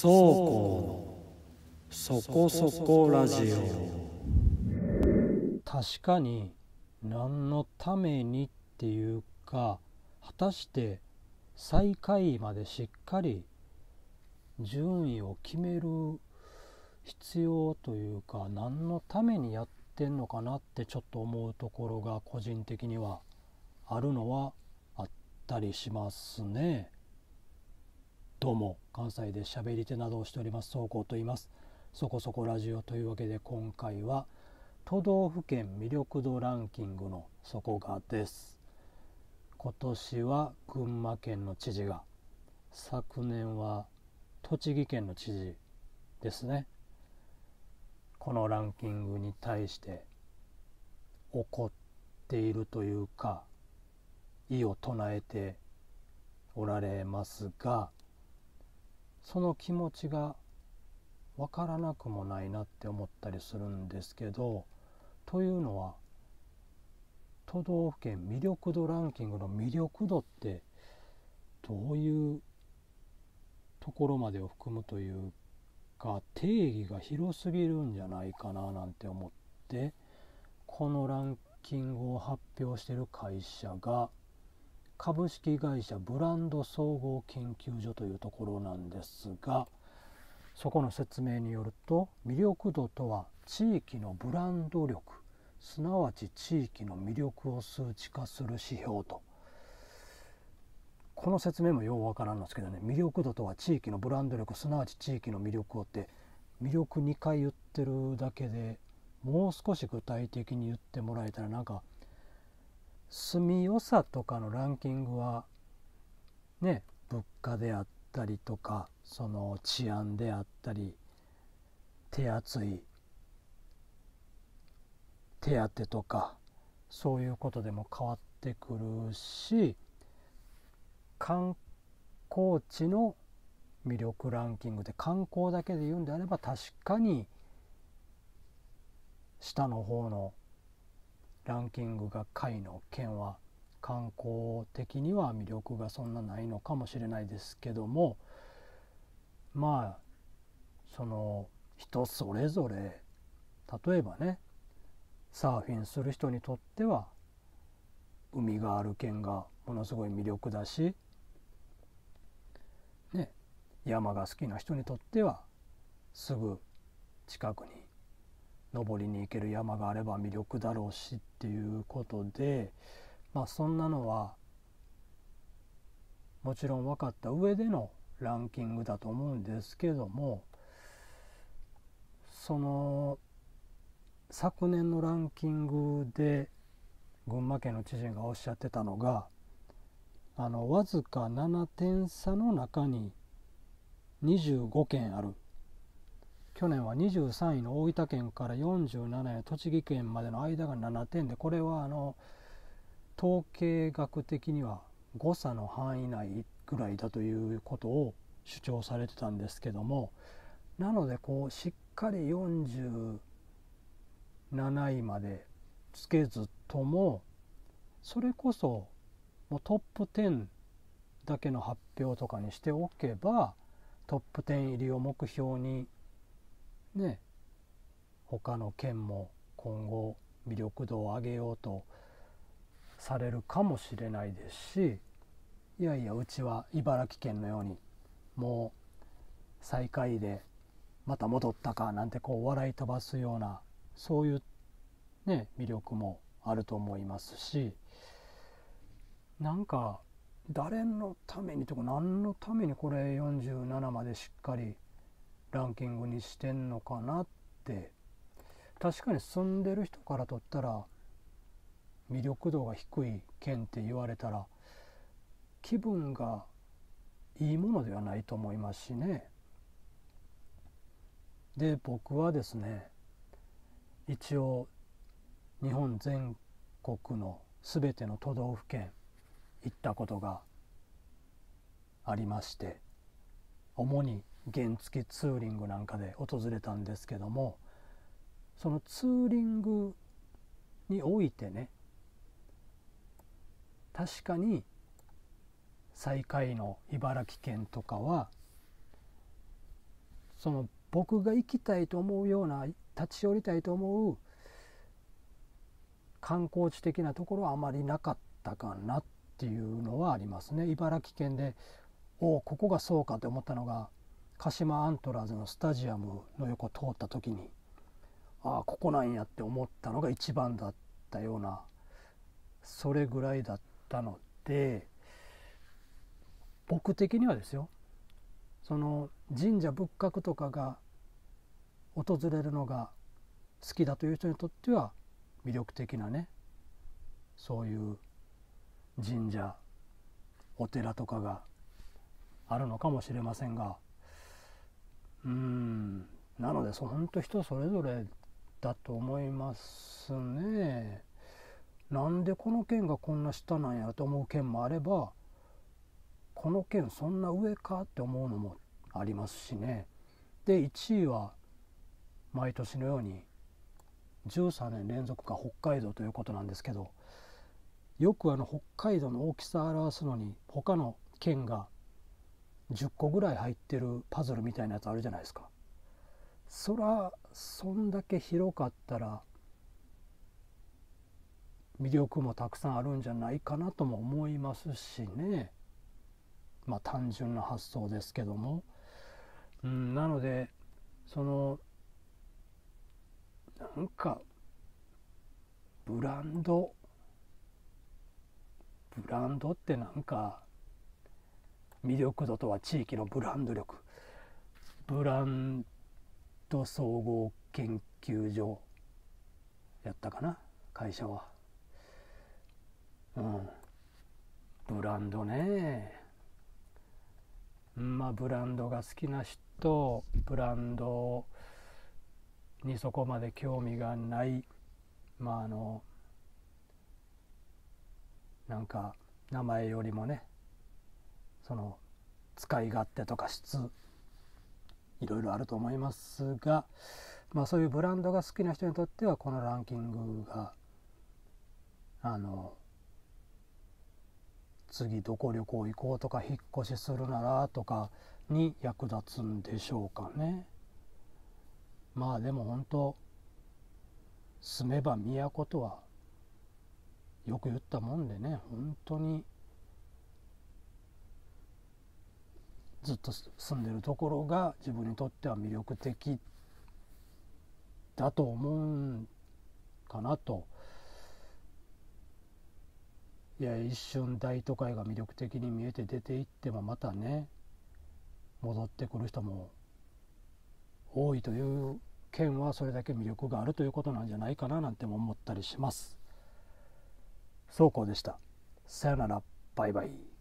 倉庫こそこそこラジオ確かに何のためにっていうか果たして最下位までしっかり順位を決める必要というか何のためにやってんのかなってちょっと思うところが個人的にはあるのはあったりしますね。どうも関西で喋り手などをしております総合と言いますそこそこラジオというわけで今回は都道府県魅力度ランキングのそこがです今年は群馬県の知事が昨年は栃木県の知事ですねこのランキングに対して怒っているというか意を唱えておられますがその気持ちが分からなくもないなって思ったりするんですけどというのは都道府県魅力度ランキングの魅力度ってどういうところまでを含むというか定義が広すぎるんじゃないかななんて思ってこのランキングを発表してる会社が株式会社ブランド総合研究所というところなんですがそこの説明によると魅力度とは地域のブランド力すなわち地域の魅力を数値化する指標とこの説明もようわからんのですけどね魅力度とは地域のブランド力すなわち地域の魅力をって魅力2回言ってるだけでもう少し具体的に言ってもらえたらなんか住みよさとかのランキングはね物価であったりとかその治安であったり手厚い手当とかそういうことでも変わってくるし観光地の魅力ランキングで観光だけで言うんであれば確かに下の方のランキングが下位の県は観光的には魅力がそんなないのかもしれないですけどもまあその人それぞれ例えばねサーフィンする人にとっては海がある県がものすごい魅力だし、ね、山が好きな人にとってはすぐ近くに登りに行ける山があれば魅力だろうしっていうことでまあそんなのはもちろん分かった上でのランキングだと思うんですけどもその昨年のランキングで群馬県の知事がおっしゃってたのがあのわずか7点差の中に25件ある去年は23位の大分県から47位の栃木県までの間が7点でこれはあの統計学的には誤差の範囲内ぐらいだということを主張されてたんですけどもなのでこうしっかり47位までつけずともそれこそもうトップ10だけの発表とかにしておけばトップ10入りを目標にね他の県も今後魅力度を上げようとされるかもしれないですしいやいやうちは茨城県のようにもう最下位でまた戻ったかなんてこう笑い飛ばすようなそういう、ね、魅力もあると思いますしなんか誰のためにとか何のためにこれ47までしっかりランキングにしてんのかなって確かに住んでる人からとったら魅力度が低い県って言われたら気分がいいものではないと思いますしねで僕はですね一応日本全国の全ての都道府県行ったことがありまして主に原付ツーリングなんかで訪れたんですけどもそのツーリングにおいてね確かに最下位の茨城県とかはその僕が行きたいと思うような立ち寄りたいと思う観光地的なところはあまりなかったかなっていうのはありますね。茨城県でおここがそうかと思ったのが鹿島アントラーズのスタジアムの横通った時にああここなんやって思ったのが一番だったようなそれぐらいだったので僕的にはですよその神社仏閣とかが訪れるのが好きだという人にとっては魅力的なねそういう神社お寺とかがあるのかもしれませんが。うんなので本当人それぞれだと思いますね。なんでこの県がこんな下なんやと思う県もあればこの県そんな上かって思うのもありますしね。で1位は毎年のように13年連続が北海道ということなんですけどよくあの北海道の大きさを表すのに他の県が10個ぐらい入ってるパズルみたいなやつあるじゃないですかそらそんだけ広かったら魅力もたくさんあるんじゃないかなとも思いますしねまあ単純な発想ですけども、うん、なのでそのなんかブランドブランドってなんか魅力度とは地域のブランド力ブランド総合研究所やったかな会社はうんブランドねまあブランドが好きな人ブランドにそこまで興味がないまああのなんか名前よりもねその使い勝手とか質いろいろあると思いますが、まあ、そういうブランドが好きな人にとってはこのランキングがあの次どこ旅行行こうとか引っ越しするならとかに役立つんでしょうかね。まあでも本当住めば都とはよく言ったもんでね本当にずっと住んでるところが自分にとっては魅力的だと思うんかなと。いや一瞬大都会が魅力的に見えて出ていってもまたね戻ってくる人も多いという県はそれだけ魅力があるということなんじゃないかななんても思ったりします。そうこうでした。さよならバイバイ